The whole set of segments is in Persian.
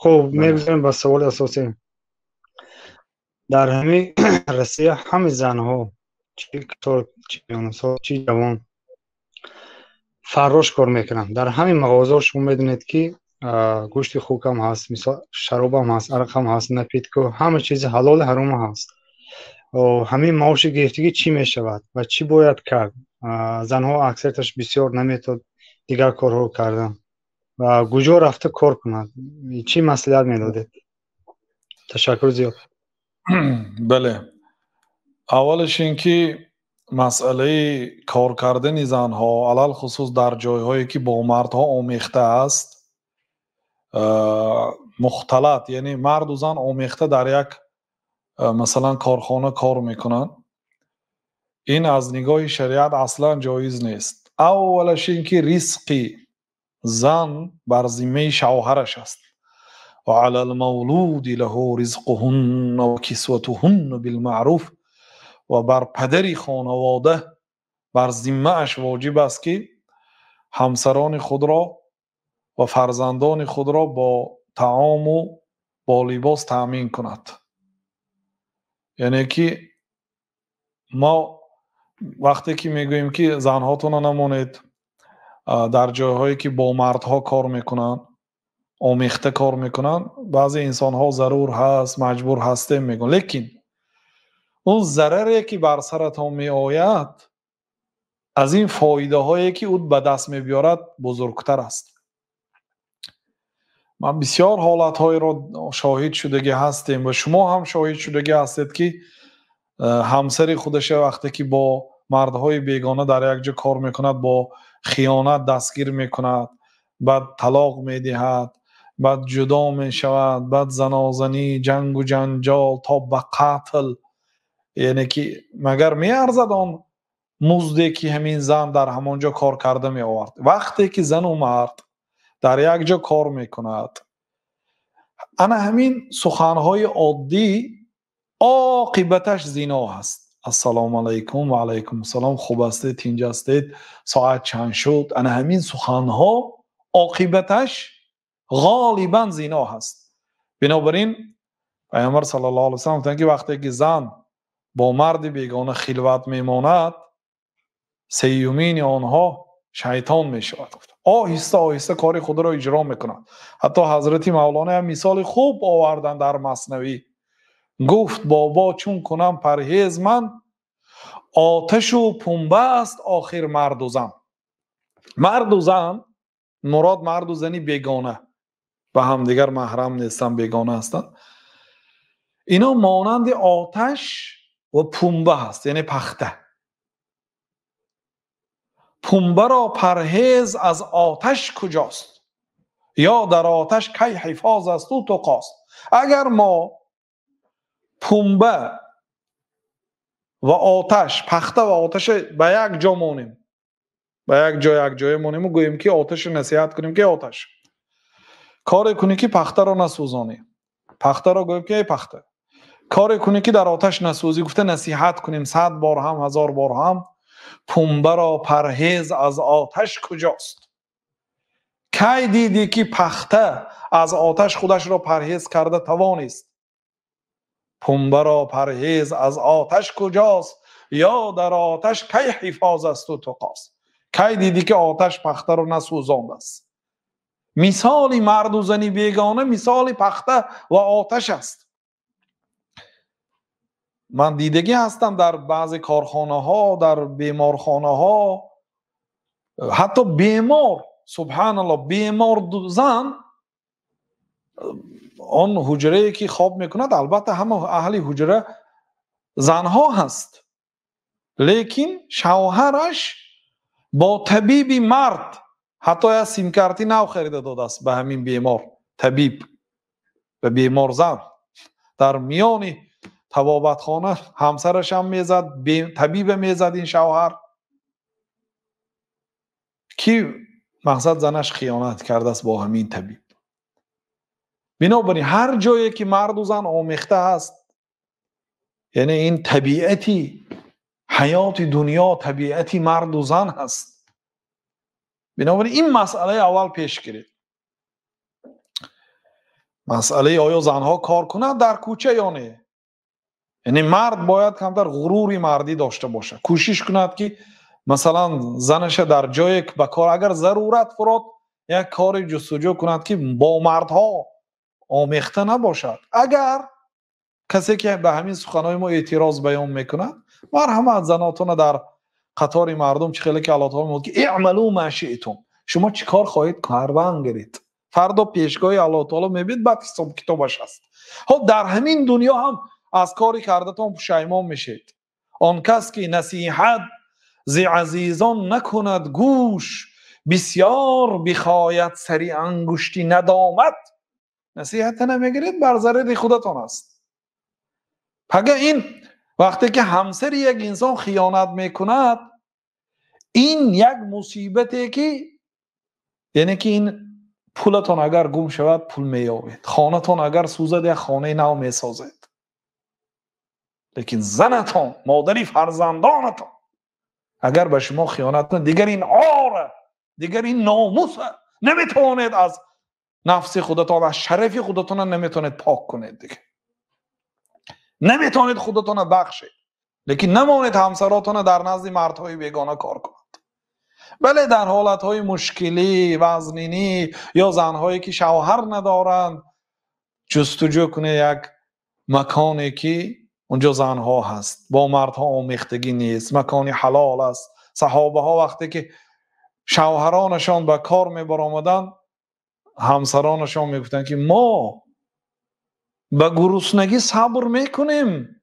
خب بله. میریم به سوال اساسی در همه رسیه همه ها، چی کتار چی ها چی جوان فراش کار میکنن در همین مغازه شما میدونید که گوشت خوک هم هست مثال شراب هم هست عرق هم هست که همه چیز حلال حروم هست و همین معاش گرفتگی چی میشود و چی باید کرد زن زنها اکثرتش بسیار نمیتود دیگر رو کردن و گوجه رفته کار کنند. چی مسئله دادید؟ تشکر زیاد بله اولش اینکه مسئله کار کردن ها علال خصوص در جایهایی که با ها آمیخته است مختلط یعنی مرد و زن آمیخته در یک مثلا کارخانه کار میکنن این از نگاه شریعت اصلا جایز نیست اولش اینکه ریسقی زن بر ذمه شوهرش است و علی المولود له رزقهن و کسوتهن بالمعروف و بر پدری خانواده بر ذمه اش واجب است که همسران خود را و فرزندان خود را با تعام و با لباس تامین کند یعنی که ما وقتی که میگوییم که زنهاتون را نمونید در جاهایی که با مردها کار میکنن آمیخته کار میکنن بعضی انسان ها ضرور هست مجبور هسته میگن لیکن اون ضرره که بر سرتان می آید از این فایده هایی که او به دست می بیارد بزرگتر است من بسیار حالت های را شده شدگی هستیم و شما هم شاهد شدگی هستید که همسری خودش وقتی که با مرد های بیگانه در یک جا کار میکند با хиёнат дастгир мекунад баъд талоқ медиҳад баъд ҷудо мешавад баъд занозанӣ ҷангу ҷанҷол то ба қатл яъне ки магар меарзад он музде ки ҳамин зан дар ҳамон ҷо кор карда меовард вақте ки зану мард дар як ҷо кор мекунад ана ҳамин суханҳои оддӣ оқибаташ зино ҳаст السلام علیکم و علیکم السلام خوب هستید اینجا هستید ساعت چند شد انا همین ها عاقبتش غالبا زنا هست بنابراین پیامبر صلی الله علیه و آله که وقتی که زن با مرد بیگانه خلوت میماند سیومین آنها شیطان می شود گفت آهسته آهسته کار خود را اجرا میکند حتی حضرت مولانا هم مثال خوب آوردن در مصنوی گفت بابا چون کنم پرهیز من آتش و پنبه است آخر مرد و زن مرد و زن مراد مرد و زنی بیگانه به همدیگر محرم نیستن بیگانه هستن اینا مانند آتش و پنبه هست یعنی پخته پنبه را پرهیز از آتش کجاست یا در آتش کی حفاظ است و تقاست اگر ما پنبه و آتش پخته و آتش به یک جا مونیم به یک جای یک جای مونیم و گوییم که آتش نصیحت کنیم که آتش کار کنی که پخته را نسوزانی پخته را گوییم که ای پخته کار کنی که در آتش نسوزی گفته نصیحت کنیم صد بار هم هزار بار هم پومبه را پرهیز از آتش کجاست کی دیدی که پخته از آتش خودش را پرهیز کرده توان است پنبه پرهیز از آتش کجاست یا در آتش کی حفاظ است و تقاست کی دیدی که آتش پخته رو نسوزاند است مثال مرد و زنی بیگانه مثال پخته و آتش است من دیدگی هستم در بعض کارخانه ها در بیمارخانه ها حتی بیمار سبحان الله بیمار زن آن حجره که خواب میکند البته همه اهل حجره زنها هست لیکن شوهرش با طبیب مرد حتی از سیمکارتی نو خریده داده است به همین بیمار طبیب به بیمار زن در میان خانه همسرش هم میزد طبیب میزد این شوهر کی مقصد زنش خیانت کرده است با همین طبیب بنابراین هر جایی که مرد و زن آمیخته است یعنی این طبیعتی حیات دنیا طبیعتی مرد و زن هست بنابراین این مسئله اول پیش گیرید مسئله آیا زنها کار کنند در کوچه یا نه یعنی مرد باید کمتر غروری مردی داشته باشه کوشش کند که مثلا زنش در جای به کار اگر ضرورت فراد یک کار جستجو کند که با مردها آمیخته نباشد اگر کسی که به همین سخنهای ما اعتراض بیان میکند مرحمت زناتون در قطار مردم چه خیلی که الله تعالی که اعملو ما شئتم شما چیکار خواهید کاروان گرید فردا پیشگاه الله تعالی میبید بعد حساب کتابش است ها خب در همین دنیا هم از کاری کردتان پشیمان میشید آن کس که نصیحت زی عزیزان نکند گوش بسیار بخواید سری انگشتی ندامت نصیحت نمیگیرید بر ضرر خودتان است پگه این وقتی که همسر یک انسان خیانت میکند این یک مصیبته که یعنی که این پولتان اگر گم شود پول میابید خانتون اگر سوزد یک خانه نو میسازد لیکن زنتان مادری فرزندانتون اگر به شما خیانت نه دیگر این آره دیگر این ناموسه نمیتوانید از نفس خودتان و شرف خودتان نمیتونید پاک کنید دیگه نمیتونید خودتان بخشید لیکن نمانید همسراتان در نزد مردهای بیگانه کار کنند بله در حالت های مشکلی وزنینی یا زنهایی که شوهر ندارند جستجو کنه یک مکانی که اونجا زنها هست با مردها آمیختگی نیست مکانی حلال است صحابه ها وقتی که شوهرانشان به کار می برامدند همسرانشان میگفتن که ما به گرسنگی صبر میکنیم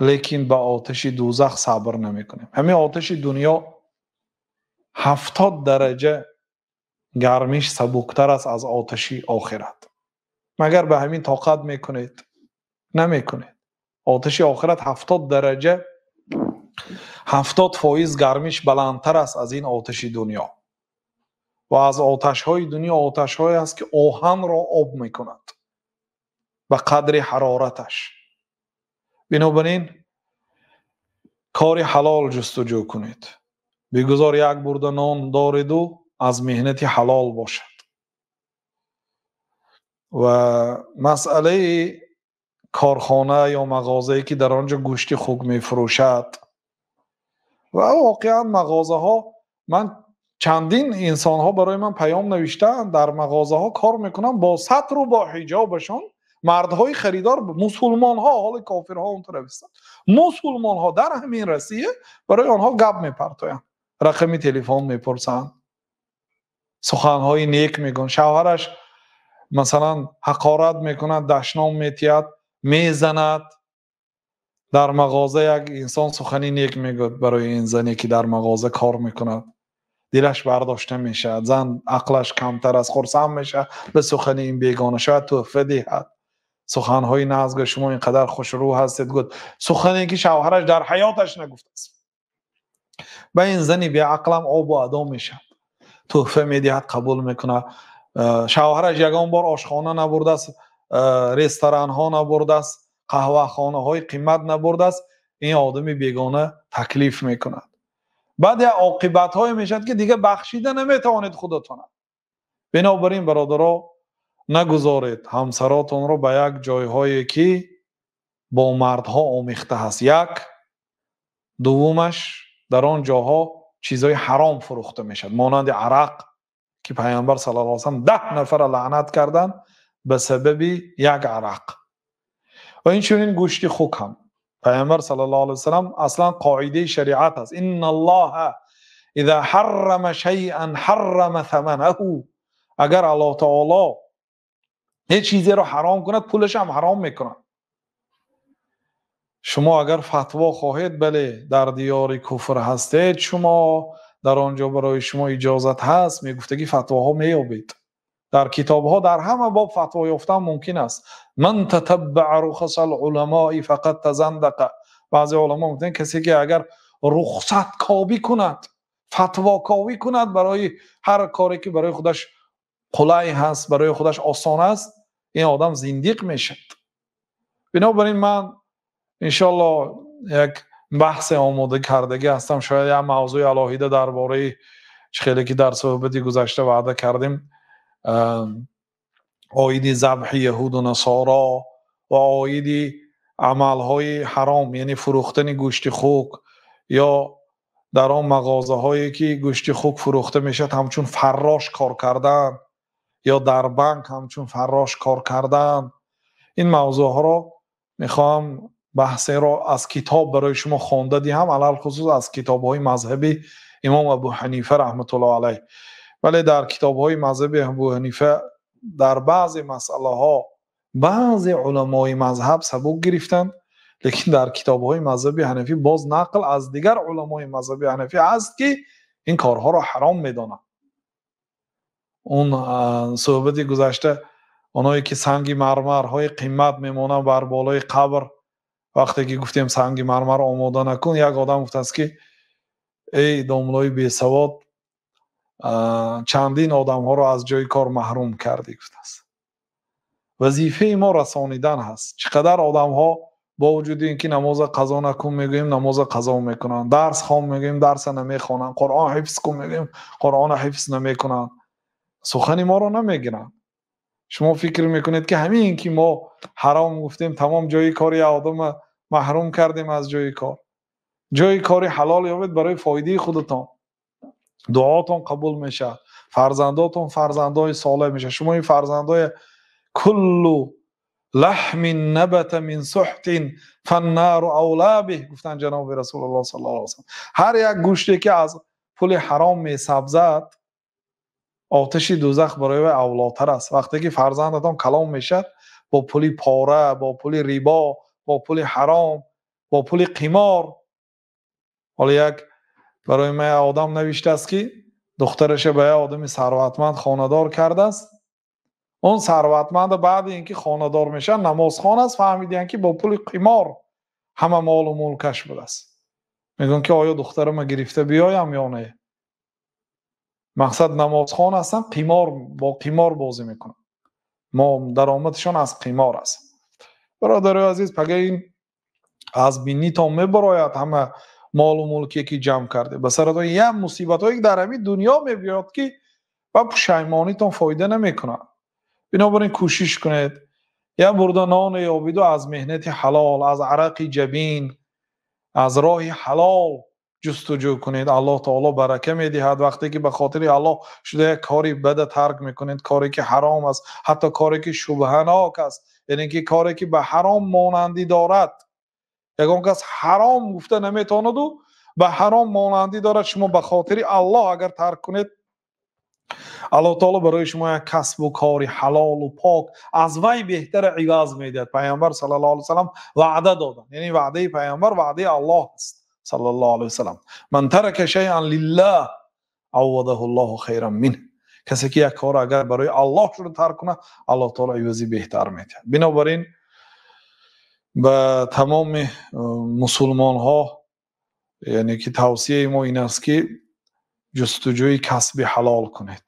لیکن به آتش دوزخ صبر نمیکنیم همین آتش دنیا هفتاد درجه گرمیش سبکتر است از آتشی آخرت مگر به همین طاقت میکنید نمیکنید آتش آخرت هفتاد درجه هفتاد فایز گرمیش بلندتر است از این آتشی دنیا و از آتش های دنیا آتش های است که آهن را آب می کند به قدر حرارتش بنابراین کار حلال جستجو کنید بگذار یک برده نان دارید و از مهنت حلال باشد و مسئله کارخانه یا مغازه که در آنجا گوشت خوک می و واقعا مغازه ها من چندین انسان ها برای من پیام نوشتن در مغازه ها کار میکنن با سطر و با حجابشان های خریدار مسلمان ها حال کافر ها اون طرف مسلمان ها در همین رسیه برای آنها گپ میپرتوین رقمی تلفن میپرسن سخن های نیک میگن شوهرش مثلا حقارت میکنه دشنام میتید میزند در مغازه یک انسان سخنی نیک میگد برای این زنی که در مغازه کار میکند دلش برداشته میشه زن عقلش کمتر از خرسان میشه به سخن این بیگانه شاید توفه سخن سخنهای نزگ شما اینقدر خوش رو هستید گفت سخنی که شوهرش در حیاتش نگفت است این زنی بی عقلم آب و ادا میشه توفه میدهد قبول میکنه شوهرش یگان بار آشخانه نبرده است رستوران ها نبرده است قهوه خانه های قیمت نبرده است این آدمی بیگانه تکلیف میکنه بعد عاقبت های میشد که دیگه بخشیده نمیتوانید خودتون. بنابراین برادرها نگذارید همسراتون رو به یک جایهایی که با مردها آمیخته هست یک دومش در آن جاها چیزای حرام فروخته میشد مانند عرق که پیامبر صلی الله علیه وسلم ده نفر لعنت کردن به سبب یک عرق و این چونین گوشتی خوک هم پیامبر صلی الله علیه و سلم اصلا قاعده شریعت است ان الله اذا حرم شیئا حرم ثمنه اگر الله تعالی یه چیزی رو حرام کند پولش هم حرام میکنه شما اگر فتوا خواهید بله در دیار کفر هستید شما در آنجا برای شما اجازت هست میگفتگی فتواها میابید در کتاب ها در همه باب فتوا یافتن ممکن است من تتبع رخص العلماء فقط تزندقه بعضی علما میگن کسی که اگر رخصت کابی کند فتوا کاوی کند برای هر کاری که برای خودش قلعی هست برای خودش آسان است این آدم زندیق میشد بنابراین من انشالله یک بحث آماده کردگی هستم شاید یه موضوع الهیده درباره خیلی که در صحبتی گذشته وعده کردیم آید ذبح یهود و نصارا و آید عملهای حرام یعنی فروختن گوشت خوک یا در آن مغازه هایی که گوشت خوک فروخته میشد همچون فراش کار کردن یا در بانک همچون فراش کار کردن این موضوع ها را میخوام بحثی را از کتاب برای شما دی هم علال خصوص از کتاب های مذهبی امام ابو حنیفه رحمت الله علیه ولی در کتاب های مذهبی ابو حنیفه در بعض مسئله ها بعضی علمای مذهب سبک گرفتن لیکن در کتاب های مذهبی حنفی باز نقل از دیگر علمای مذهبی حنفی است که این کارها را حرام میدانند اون صحبتی گذشته اونایی که سنگ مرمر های قیمت میمونن بر بالای قبر وقتی که گفتیم سنگ مرمر آماده نکن یک آدم گفت است که ای داملای بی سواد چندین آدم ها رو از جای کار محروم کرده گفته است وظیفه ما رسانیدن هست چقدر آدم ها با وجود اینکه نماز قضا نکن میگویم نماز قضا میکنن درس خوان میگویم درس نمیخونن قرآن حفظ کن میگویم قرآن حفظ نمیکنن سخنی ما رو نمیگیرن شما فکر میکنید که همین اینکه ما حرام گفتیم تمام جای کاری یه آدم محروم کردیم از جای کار جای کاری حلال یابید برای فایده خودتان دعاتون قبول میشه فرزنداتون فرزندای صالح میشه شما این فرزندای کل لحم نبت من سحت فنار اولا به گفتن جناب رسول الله صلی الله علیه وسلم هر یک گوشتی که از پول حرام می سبزد آتش دوزخ برای اولاتر است وقتی که فرزندتان کلام میشد با پول پاره با پول ریبا با پول حرام با پول قمار حالا یک برای من آدم نوشته است که دخترش به یه آدمی ثروتمند خاندار کرده است اون ثروتمند بعد اینکه خاندار میشن نمازخوان است فهمیدن که با پول قمار همه مال و ملکش بوده است میگن که آیا دخترم گرفته بیایم یا نه مقصد نمازخوان هستن قمار با قمار بازی میکنه. ما درآمدشان از قمار است برادر عزیز پگه این از بینی تا میبراید همه مال و ملکی که جمع کرده به سر یه مصیبت هایی در همین دنیا بیاد که و پشیمانیتان فایده نمیکنه بنابراین کوشش کنید یه برده نان یابید و از مهنت حلال از عرق جبین از راه حلال جستجو کنید الله تعالی برکه میدهد وقتی که به خاطر الله شده یک کاری بد ترک میکنید کاری که حرام است حتی کاری که شبهناک است یعنی که کاری که به حرام مانندی دارد ягон кас ҳаром гуфта наметавонаду ба ҳаром монандӣ дорад шумо ба хотири аллоҳ агар тарк кунед аллоҳ таоло барои шумо як касбу кори ҳалолу пок аз вай беҳтар иваз медиҳад пайғамбар сал ла салам ваъда додан яъне ваъдаи пайғамбар ваъдаи аллоҳ аст сал ла салам ман тарака шайан лиллаҳ авадаҳу ллоҳу хайран мин касе ки як кор агар барои аллоҳ шуда тарк куна аллоҳ таоло ивази беҳтар медиҳад бинобар ин ба тамоми э, мусулмонҳо яъне ки тавсияи мо ин аст ки ҷустуҷӯи касби ҳалол кунед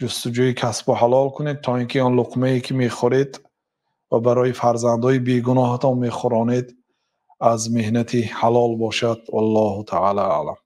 ҷустуҷӯи касбу ҳалол кунед то ин ки он луқмае ки мехӯред ва барои фарзандҳои бегуноҳатон мехӯронед аз меҳнати ҳалол бошад валлоҳу таала аълам